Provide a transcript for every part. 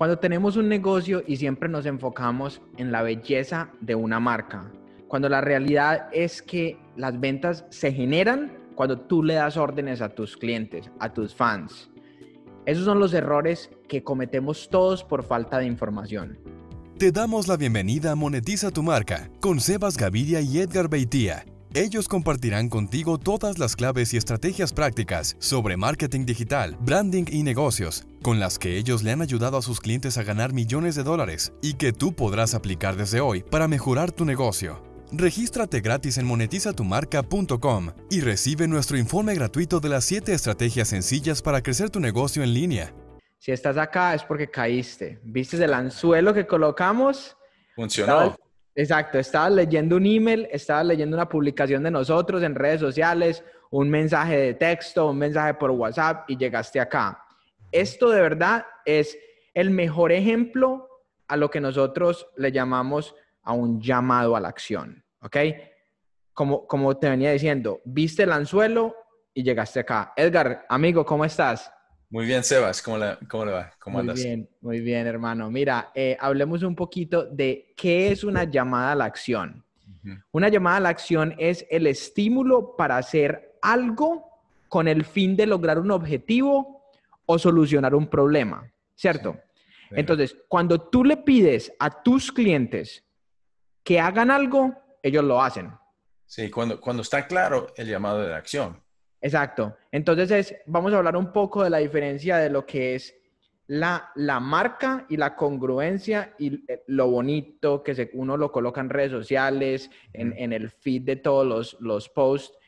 Cuando tenemos un negocio y siempre nos enfocamos en la belleza de una marca, cuando la realidad es que las ventas se generan cuando tú le das órdenes a tus clientes, a tus fans. Esos son los errores que cometemos todos por falta de información. Te damos la bienvenida a Monetiza tu marca con Sebas Gavidia y Edgar Beitia. Ellos compartirán contigo todas las claves y estrategias prácticas sobre marketing digital, branding y negocios con las que ellos le han ayudado a sus clientes a ganar millones de dólares y que tú podrás aplicar desde hoy para mejorar tu negocio. Regístrate gratis en monetizatumarca.com y recibe nuestro informe gratuito de las 7 estrategias sencillas para crecer tu negocio en línea. Si estás acá es porque caíste. ¿Viste el anzuelo que colocamos? Funcionó. exacto, estabas leyendo un email, estabas leyendo una publicación de nosotros en redes sociales, un mensaje de texto, un mensaje por WhatsApp y llegaste acá. Esto de verdad es el mejor ejemplo a lo que nosotros le llamamos a un llamado a la acción, ¿ok? Como, como te venía diciendo, viste el anzuelo y llegaste acá. Edgar, amigo, ¿cómo estás? Muy bien, Sebas, ¿cómo, le va? ¿Cómo muy bien, muy bien, hermano. Mira, eh, hablemos un poquito de qué es una llamada a la acción. Una llamada a la acción es el estímulo para hacer algo con el fin de lograr un objetivo o solucionar un problema, ¿cierto? Entonces, cuando tú le pides a tus clientes que hagan algo, ellos lo hacen. Sí, cuando, cuando está claro el llamado de acción. Exacto. Entonces, es, vamos a hablar un poco de la diferencia de lo que es la, la, marca y la congruencia y eh, lo bonito que se, uno lo coloca en redes sociales, en, en el feed de todos los, los posts,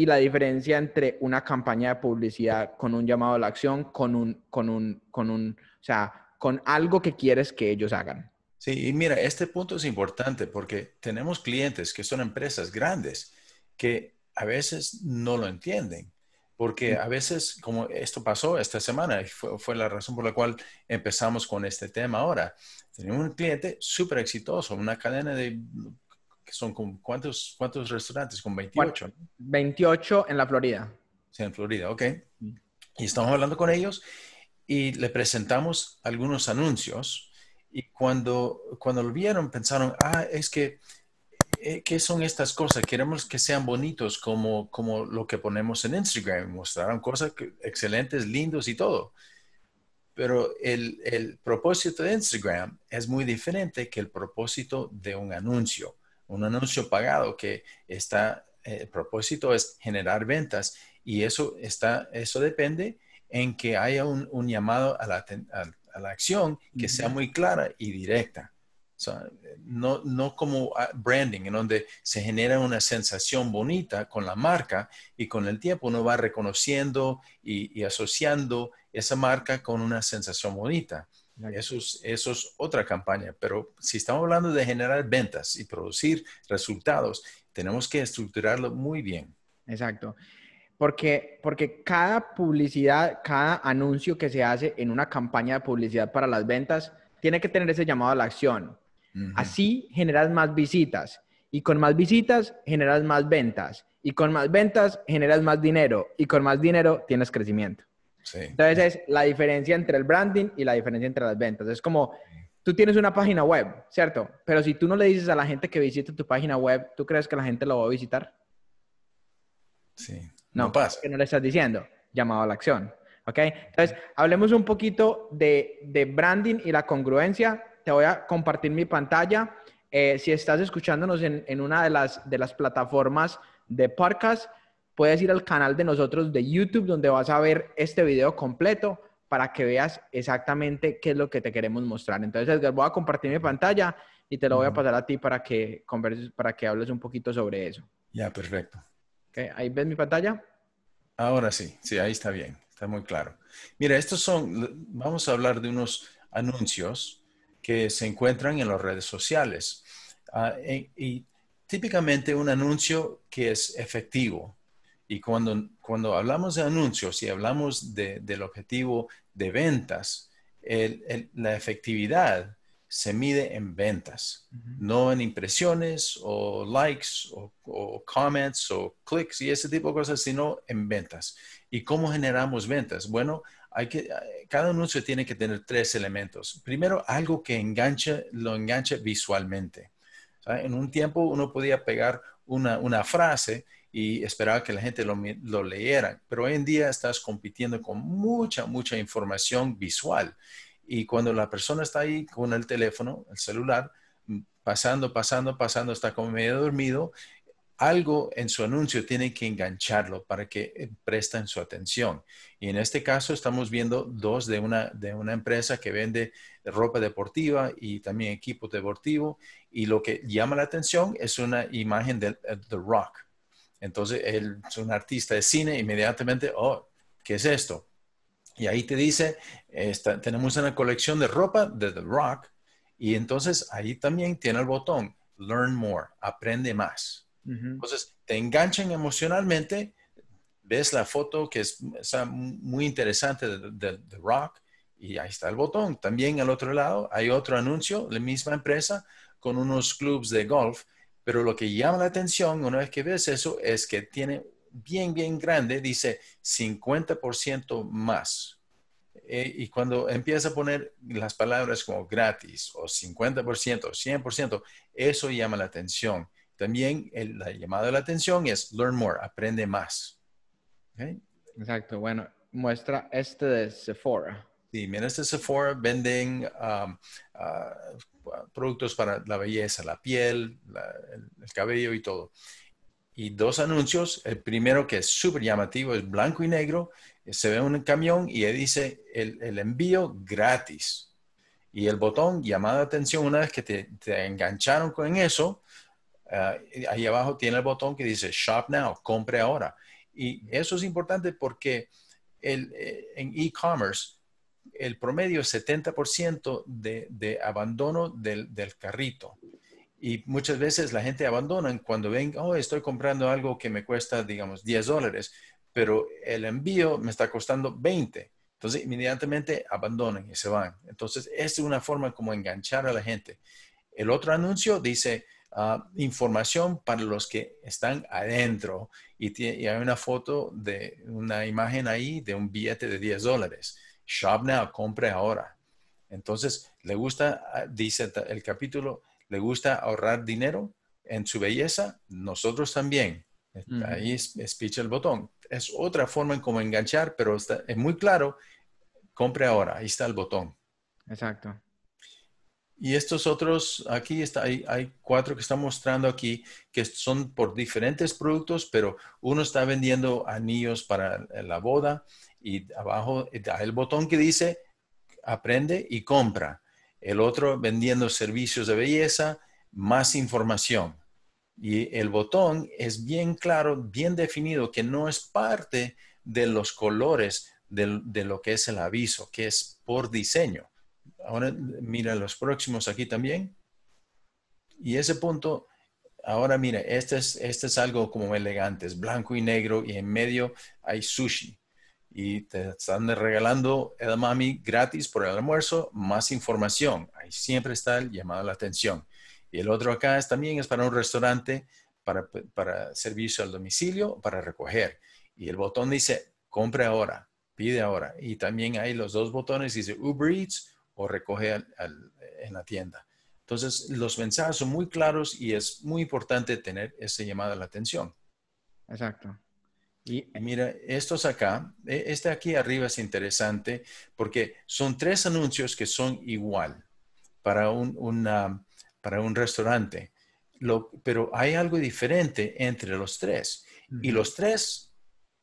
y la diferencia entre una campaña de publicidad con un llamado a la acción, con un, con un, con un, con algo que quieres que ellos hagan. Sí, y mira, este punto es importante porque tenemos clientes que son empresas grandes que a veces no lo entienden, porque a veces, como esto pasó esta semana, fue, fue la razón por la cual empezamos con este tema ahora. Tenemos un cliente súper exitoso, una cadena de que son como, ¿cuántos, cuántos restaurantes? Con 28. 28 en la Florida. Sí, en Florida, ok. Mm. Y estamos hablando con ellos y le presentamos algunos anuncios y cuando, cuando lo vieron pensaron, ah, es que, eh, ¿qué son estas cosas? Queremos que sean bonitos como, como lo que ponemos en Instagram. Mostraron cosas excelentes, lindos y todo. Pero el, el propósito de Instagram es muy diferente que el propósito de un anuncio un anuncio pagado que está, eh, el propósito es generar ventas y eso está, eso depende en que haya un, llamado a la, acción que sea muy clara y directa. no, como ah, branding, en donde se genera una sensación bonita con la marca y con el tiempo uno va reconociendo y asociando esa marca con una sensación bonita. Eso es, otra campaña, pero si estamos hablando de generar ventas y producir resultados, tenemos que estructurarlo muy bien. Exacto. Porque, cada publicidad, cada anuncio que se hace en una campaña de publicidad para las ventas, tiene que tener ese llamado a la acción. Así generas más visitas y con más visitas generas más ventas y con más ventas generas más dinero y con más dinero tienes crecimiento. Entonces es la diferencia entre el branding y la diferencia entre las ventas. Es como, tú tienes una página web, ¿cierto? Pero si tú no le dices a la gente que visite tu página web, ¿tú crees que la gente lo va a visitar? Sí. No, pasa. Que no le estás diciendo, llamado a la acción. ¿Ok? Entonces, hablemos un poquito de, de branding y la congruencia. Te voy a compartir mi pantalla. Eh, si estás escuchándonos en, en, una de las, de las plataformas de podcast, puedes ir al canal de nosotros de YouTube donde vas a ver este video completo para que veas exactamente qué es lo que te queremos mostrar. Entonces, Edgar, voy a compartir mi pantalla y te lo voy a pasar a ti para que converses, para que hables un poquito sobre eso. Ya, perfecto. ¿Ahí ves mi pantalla? Ahora sí, sí, ahí está bien, está muy claro. Mira, estos son, vamos a hablar de unos anuncios que se encuentran en las redes sociales. Ah, eh, y típicamente un anuncio que es efectivo, y cuando, cuando hablamos de anuncios y hablamos del objetivo de ventas, la efectividad se mide en ventas, no en impresiones o likes o, comments o clics y ese tipo de cosas, sino en ventas. ¿Y cómo generamos ventas? Bueno, hay que, cada anuncio tiene que tener tres elementos. Primero, algo que enganche, lo enganche visualmente. En un tiempo uno podía pegar una, una frase y esperaba que la gente lo, lo, leyera. Pero hoy en día estás compitiendo con mucha, mucha información visual. Y cuando la persona está ahí con el teléfono, el celular, mm, pasando, pasando, pasando, está como medio dormido, algo en su anuncio tiene que engancharlo para que eh, presten su atención. Y en este caso estamos viendo dos de una, de una empresa que vende ropa deportiva y también equipo deportivo. Y lo que llama la atención es una imagen del eh, The Rock entonces, él es un artista de cine, inmediatamente, oh, ¿qué es esto? Y ahí te dice, tenemos una colección de ropa de The Rock, y entonces ahí también tiene el botón, learn more, aprende más. Entonces, te enganchan emocionalmente, ves la foto que es, muy interesante de, The Rock, y ahí está el botón. También al otro lado hay otro anuncio, la misma empresa, con unos clubes de golf pero lo que llama la atención una vez que ves eso es que tiene bien, bien grande, dice 50% más. Eh, y cuando empieza a poner las palabras como gratis o 50% 100%, eso llama la atención. También la llamada de la atención es learn more, aprende más. Exacto, bueno, muestra este de Sephora. Sí, mira este Sephora, venden um, ah, productos para la belleza, la piel, el, cabello y todo. Y dos anuncios, el primero que es súper llamativo es blanco y negro, eh, se ve un camión y dice el, envío gratis. Y el botón llamada atención, una vez que te, engancharon con eso, eh, ahí abajo tiene el botón que dice Shop Now, compre ahora. Y eso es importante porque eh, en e-commerce, el promedio es 70% de, de abandono del, carrito. Y muchas veces la gente abandona cuando ven, oh, estoy comprando algo que me cuesta, digamos, 10 dólares, pero el envío me está costando 20. Entonces, inmediatamente abandonan y se van. Entonces, es una forma como enganchar a la gente. El otro anuncio dice, ah, información para los que están adentro. Y, y, hay una foto de una imagen ahí de un billete de 10 dólares shop now, compre ahora. Entonces, le gusta, ah, dice el capítulo, le gusta ahorrar dinero en su belleza, nosotros también. Ahí es, el botón. Es otra forma en cómo enganchar, pero está, es muy claro, compre ahora, ahí está el botón. Exacto. Y estos otros, aquí está, hay, cuatro que están mostrando aquí, que son por diferentes productos, pero uno está vendiendo anillos para la boda, y abajo da el botón que dice aprende y compra. El otro vendiendo servicios de belleza, más información. Y el botón es bien claro, bien definido, que no es parte de los colores de, lo que es el aviso, que es por diseño. Ahora mira los próximos aquí también. Y ese punto Ahora mira, este es, este es algo como elegante, es blanco y negro y en medio hay sushi y te están regalando Edamame gratis por el almuerzo, más información. Ahí siempre está el llamado a la atención. Y el otro acá también es para un restaurante, para, servicio al domicilio, para recoger. Y el botón dice, compre ahora, pide ahora. Y también hay los dos botones, dice Uber Eats o recoge en la tienda. Entonces, los mensajes son muy claros y es muy importante tener ese llamado a la atención. Exacto. Y eh, mira, estos acá, e, este aquí arriba es interesante porque son tres anuncios que son igual para un, para un restaurante, pero hay algo diferente entre los tres. Y los tres,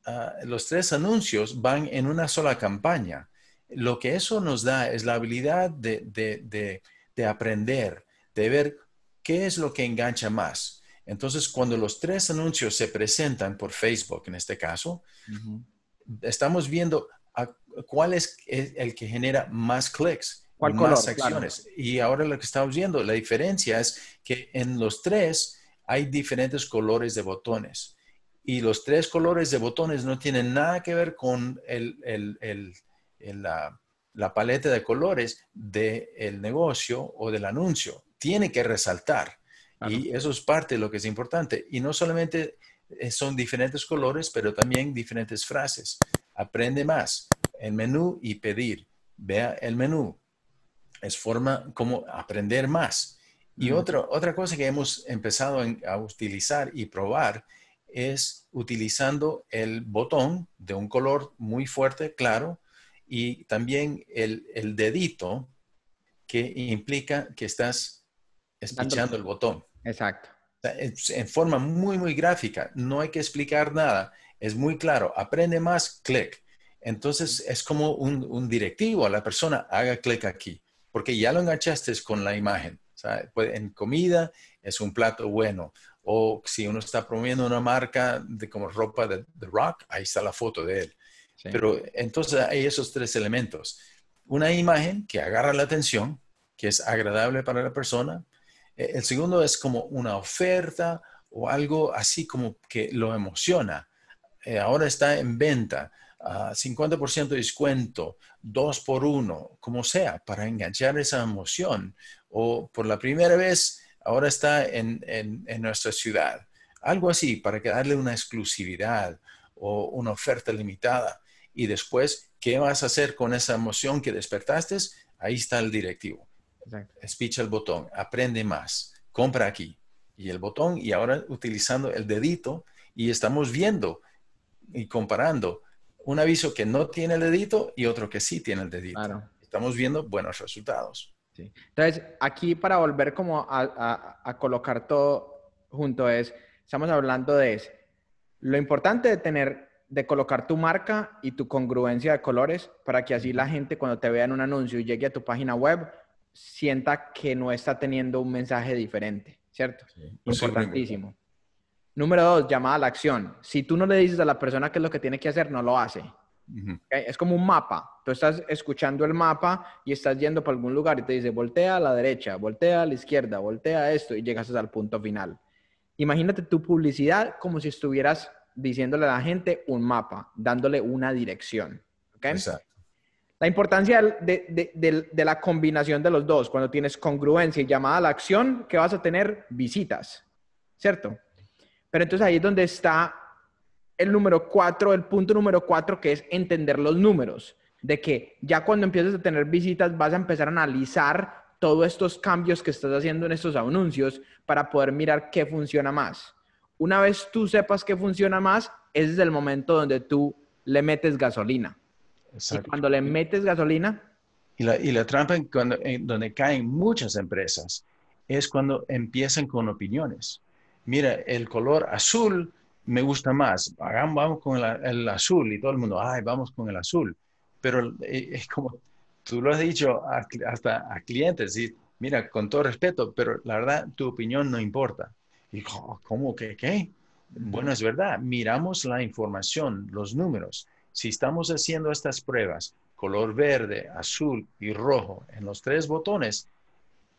ah, los tres anuncios van en una sola campaña. Lo que eso nos da es la habilidad de aprender, de ver qué es lo que engancha más. Entonces, cuando los tres anuncios se presentan por Facebook, en este caso, estamos viendo cuál es el que genera más clics, ¿Cuál más acciones. Y ahora lo que estamos viendo, la diferencia es que en los tres hay diferentes colores de botones. Y los tres colores de botones no tienen nada que ver con la, paleta de colores del negocio o del anuncio. Tiene que resaltar y eso es parte de lo que es importante. Y no solamente eh, son diferentes colores, pero también diferentes frases. Aprende más. El menú y pedir. Vea el menú. Es forma como aprender más. Y otra, cosa que hemos empezado a utilizar y probar es utilizando el botón de un color muy fuerte, claro, y también el, el dedito que implica que estás espichando el botón. Exacto. Pues, en forma muy, muy gráfica, no hay que explicar nada, es muy claro, aprende más, clic. Entonces es como un, directivo a la persona, haga clic aquí, porque ya lo enganchaste con la imagen. Pues, en comida es un plato bueno, o si uno está promoviendo una marca de como ropa de, rock, ahí está la foto de él. Pero entonces hay esos tres elementos. Una imagen que agarra la atención, que es agradable para la persona, eh, el segundo es como una oferta o algo así como que lo emociona. Eh, ahora está en venta, 50% ah, de descuento, 2 por 1, como sea, para enganchar esa emoción. O por la primera vez, ahora está en, en nuestra ciudad. Algo así, para que darle una exclusividad o una oferta limitada. Y después, ¿qué vas a hacer con esa emoción que despertaste? Ahí está el directivo. Exacto. el botón, aprende más, compra aquí. Y el botón, y ahora utilizando el dedito, y estamos viendo y comparando un aviso que no tiene el dedito y otro que sí tiene el dedito. Estamos viendo buenos resultados. Entonces, aquí para volver como a, colocar todo junto es, estamos hablando de lo importante de tener, de colocar tu marca y tu congruencia de colores para que así la gente cuando te vea en un anuncio y llegue a tu página web, sienta que no está teniendo un mensaje diferente, ¿cierto? Importantísimo. Número dos, llamada a la acción. Si tú no le dices a la persona qué es lo que tiene que hacer, no lo hace. Es como un mapa. Tú estás escuchando el mapa y estás yendo para algún lugar y te dice, voltea a la derecha, voltea a la izquierda, voltea esto y llegas al punto final. Imagínate tu publicidad como si estuvieras diciéndole a la gente un mapa, dándole una dirección. La importancia de, la combinación de los dos. Cuando tienes congruencia y llamada a la acción, que vas a tener visitas, ¿cierto? Pero entonces ahí es donde está el número cuatro, el punto número cuatro, que es entender los números. De que ya cuando empieces a tener visitas, vas a empezar a analizar todos estos cambios que estás haciendo en estos anuncios para poder mirar qué funciona más. Una vez tú sepas qué funciona más, ese es el momento donde tú le metes gasolina cuando le metes gasolina. Y la, trampa en donde caen muchas empresas es cuando empiezan con opiniones. Mira, el color azul me gusta más. Hagamos, vamos con el, azul y todo el mundo, ay, vamos con el azul. Pero eh, es como tú lo has dicho hasta a clientes, y mira, con todo respeto, pero la verdad, tu opinión no importa. Y oh, ¿cómo que qué? Bueno, es verdad, miramos la información, los números. Si estamos haciendo estas pruebas, color verde, azul y rojo, en los tres botones,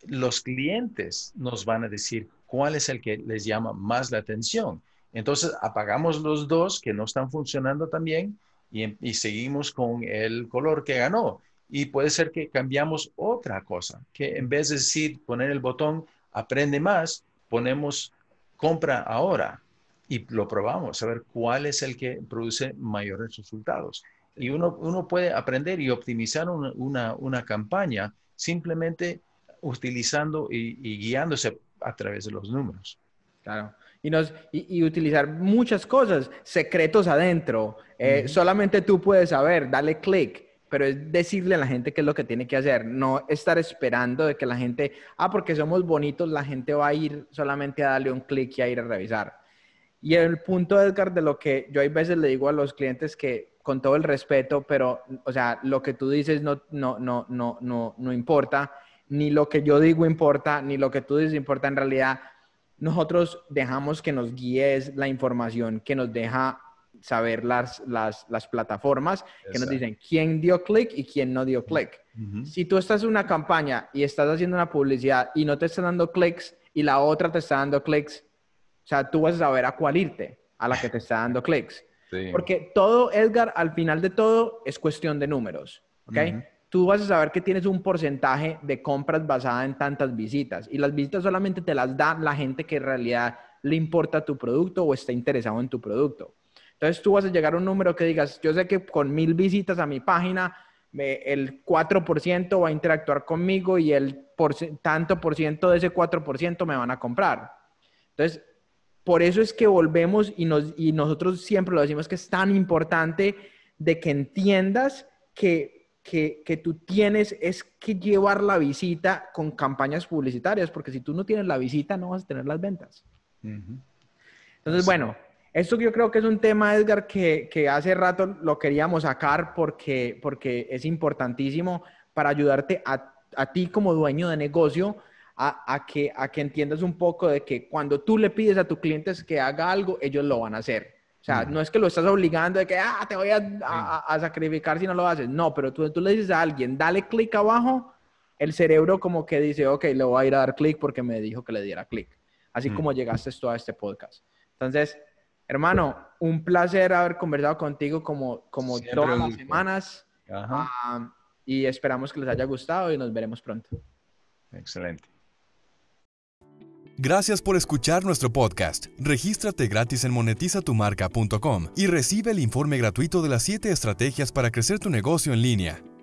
los clientes nos van a decir cuál es el que les llama más la atención. Entonces, apagamos los dos que no están funcionando también y, y seguimos con el color que ganó. Y puede ser que cambiamos otra cosa, que en vez de decir poner el botón aprende más, ponemos compra ahora y lo probamos, a ver cuál es el que produce mayores resultados. Y uno, uno puede aprender y optimizar una, campaña simplemente utilizando y, guiándose a través de los números. Claro. Y, nos, y, utilizar muchas cosas, secretos adentro. Eh, solamente tú puedes saber, dale clic pero es decirle a la gente qué es lo que tiene que hacer, no estar esperando de que la gente, ah, porque somos bonitos, la gente va a ir solamente a darle un clic y a ir a revisar. Y el punto, Edgar, de lo que yo hay veces le digo a los clientes que con todo el respeto, pero, o sea, lo que tú dices no, no, no, no, no, no importa, ni lo que yo digo importa, ni lo que tú dices importa. En realidad, nosotros dejamos que nos guíes la información que nos deja saber las, las, las plataformas que nos dicen quién dio clic y quién no dio clic. Si tú estás en una campaña y estás haciendo una publicidad y no te están dando clics y la otra te está dando clics, o sea, tú vas a saber a cuál irte, a la que te está dando clics. Porque todo, Edgar, al final de todo es cuestión de números, ¿ok? Tú vas a saber que tienes un porcentaje de compras basada en tantas visitas y las visitas solamente te las da la gente que en realidad le importa tu producto o está interesado en tu producto. Entonces tú vas a llegar a un número que digas, yo sé que con mil visitas a mi página, el 4% va a interactuar conmigo y el tanto por ciento de ese 4% me van a comprar. Entonces, por eso es que volvemos y, nosotros siempre lo decimos que es tan importante de que entiendas que, tú tienes es que llevar la visita con campañas publicitarias, porque si tú no tienes la visita no vas a tener las ventas. Entonces, bueno, esto yo creo que es un tema, Edgar, que, hace rato lo queríamos sacar porque, porque es importantísimo para ayudarte a, a ti como dueño de negocio a, que, entiendas un poco de que cuando tú le pides a tus clientes que haga algo, ellos lo van a hacer. O sea, no es que lo estás obligando de que ah, te voy a, sacrificar si no lo haces. No, pero tú, tú le dices a alguien, dale clic abajo, el cerebro como que dice, ok, le voy a ir a dar clic porque me dijo que le diera clic. Así como llegaste tú a este podcast. Entonces, hermano, un placer haber conversado contigo como, como todas las semanas. Ah, y esperamos que les haya gustado y nos veremos pronto. Excelente. Gracias por escuchar nuestro podcast. Regístrate gratis en monetizatumarca.com y recibe el informe gratuito de las 7 estrategias para crecer tu negocio en línea.